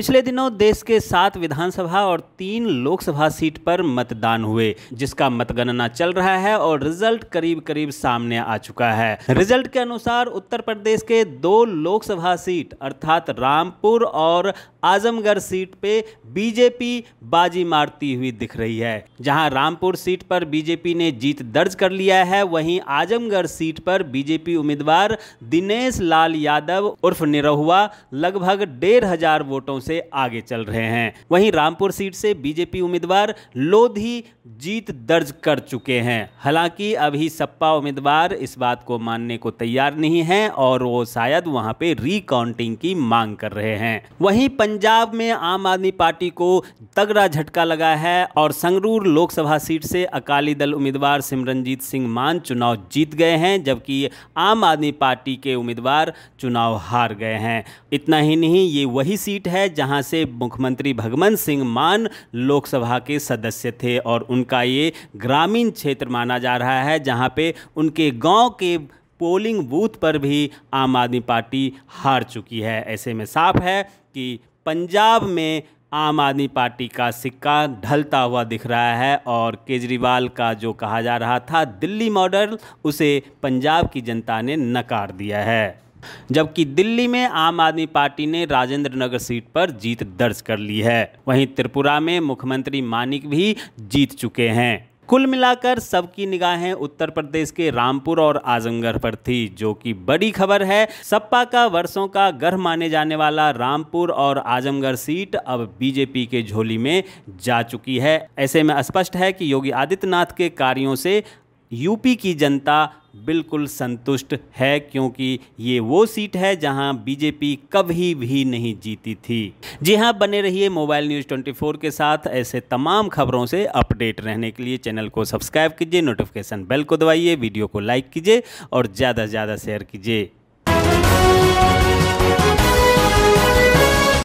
पिछले दिनों देश के सात विधानसभा और तीन लोकसभा सीट पर मतदान हुए जिसका मतगणना चल रहा है और रिजल्ट करीब करीब सामने आ चुका है रिजल्ट के अनुसार उत्तर प्रदेश के दो लोकसभा सीट अर्थात रामपुर और आजमगढ़ सीट पे बीजेपी बाजी मारती हुई दिख रही है जहां रामपुर सीट पर बीजेपी ने जीत दर्ज कर लिया है वहीं आजमगढ़ सीट पर बीजेपी उम्मीदवार दिनेश लाल यादव उर्फ निरहुआ लगभग डेढ़ हजार वोटों से से आगे चल रहे हैं वहीं रामपुर सीट से बीजेपी उम्मीदवार लोधी जीत दर्ज कर चुके हैं हालांकि अभी सपा उम्मीदवार इस बात को मानने को तैयार नहीं है और वो शायद वहां पे रिकाउंटिंग की मांग कर रहे हैं वहीं पंजाब में आम आदमी पार्टी को तगड़ा झटका लगा है और संगरूर लोकसभा सीट से अकाली दल उम्मीदवार सिमरनजीत सिंह मान चुनाव जीत गए हैं जबकि आम आदमी पार्टी के उम्मीदवार चुनाव हार गए हैं इतना ही नहीं ये वही सीट है जहां से मुख्यमंत्री भगवंत सिंह मान लोकसभा के सदस्य थे और उनका ये ग्रामीण क्षेत्र माना जा रहा है जहां पे उनके गांव के पोलिंग बूथ पर भी आम आदमी पार्टी हार चुकी है ऐसे में साफ है कि पंजाब में आम आदमी पार्टी का सिक्का ढलता हुआ दिख रहा है और केजरीवाल का जो कहा जा रहा था दिल्ली मॉडल उसे पंजाब की जनता ने नकार दिया है जबकि दिल्ली में आम आदमी पार्टी ने राजेंद्र नगर सीट पर जीत दर्ज कर ली है वहीं त्रिपुरा में मुख्यमंत्री मानिक भी जीत चुके हैं कुल मिलाकर सबकी निगाहें उत्तर प्रदेश के रामपुर और आजमगढ़ पर थी जो कि बड़ी खबर है सपा का वर्षों का गढ़ माने जाने वाला रामपुर और आजमगढ़ सीट अब बीजेपी के झोली में जा चुकी है ऐसे में स्पष्ट है कि योगी आदित्यनाथ के कार्यों से यूपी की जनता बिल्कुल संतुष्ट है क्योंकि ये वो सीट है जहां बीजेपी कभी भी नहीं जीती थी जी हाँ बने रहिए मोबाइल न्यूज़ 24 के साथ ऐसे तमाम खबरों से अपडेट रहने के लिए चैनल को सब्सक्राइब कीजिए नोटिफिकेशन बेल को दबाइए वीडियो को लाइक कीजिए और ज़्यादा से ज़्यादा शेयर कीजिए